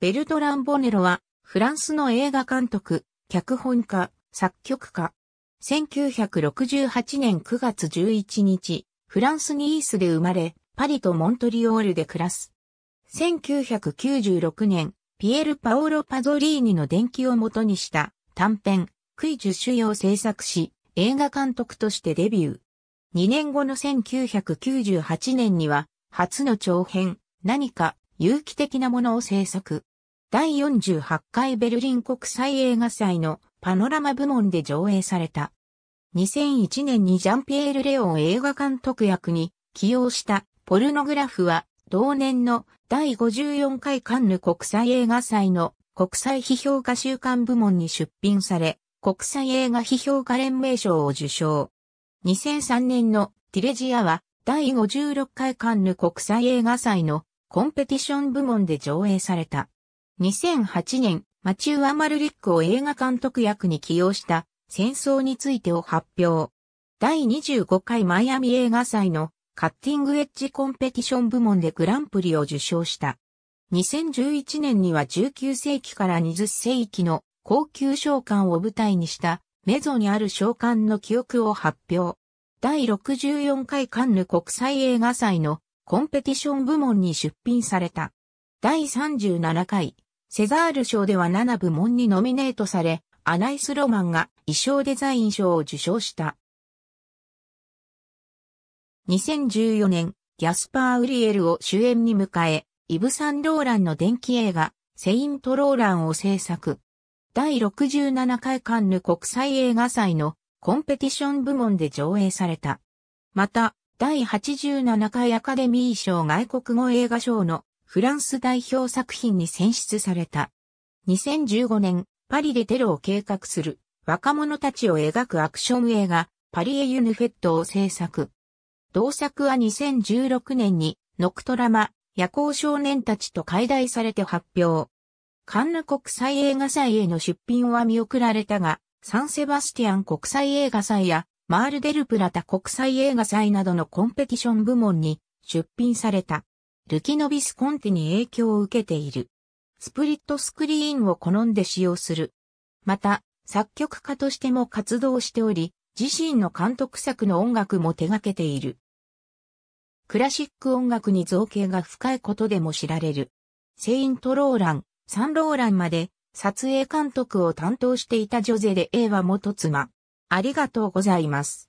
ベルトラン・ボネロは、フランスの映画監督、脚本家、作曲家。1968年9月11日、フランスニースで生まれ、パリとモントリオールで暮らす。1996年、ピエール・パオロ・パゾリーニの伝記を元にした短編、クイジュ主要制作し、映画監督としてデビュー。2年後の1998年には、初の長編、何か、有機的なものを制作。第48回ベルリン国際映画祭のパノラマ部門で上映された。2001年にジャンピエール・レオン映画監督役に起用したポルノグラフは同年の第54回カンヌ国際映画祭の国際批評家週刊部門に出品され、国際映画批評家連盟賞を受賞。2003年のティレジアは第56回カンヌ国際映画祭のコンペティション部門で上映された。2008年、マチュー・アマルリックを映画監督役に起用した戦争についてを発表。第25回マイアミ映画祭のカッティングエッジコンペティション部門でグランプリを受賞した。2011年には19世紀から20世紀の高級召喚を舞台にしたメゾにある召喚の記憶を発表。第64回カンヌ国際映画祭のコンペティション部門に出品された。第37回セザール賞では7部門にノミネートされ、アナイス・ロマンが衣装デザイン賞を受賞した。2014年、ギャスパー・ウリエルを主演に迎え、イブ・サンローランの電気映画、セイント・ローランを制作。第67回カンヌ国際映画祭のコンペティション部門で上映された。また、第87回アカデミー賞外国語映画賞のフランス代表作品に選出された。2015年、パリでテロを計画する若者たちを描くアクション映画、パリエ・ユヌフェットを制作。同作は2016年に、ノクトラマ、夜行少年たちと解題されて発表。カンヌ国際映画祭への出品は見送られたが、サンセバスティアン国際映画祭や、マールデルプラタ国際映画祭などのコンペティション部門に出品された。ルキノビスコンテに影響を受けている。スプリットスクリーンを好んで使用する。また、作曲家としても活動しており、自身の監督作の音楽も手掛けている。クラシック音楽に造形が深いことでも知られる。セイントローラン、サンローランまで撮影監督を担当していたジョゼで A は元妻。ありがとうございます。